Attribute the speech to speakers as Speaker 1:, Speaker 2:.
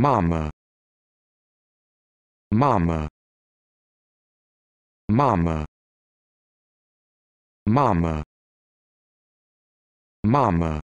Speaker 1: Mama. Mama. Mama. Mama. Mama.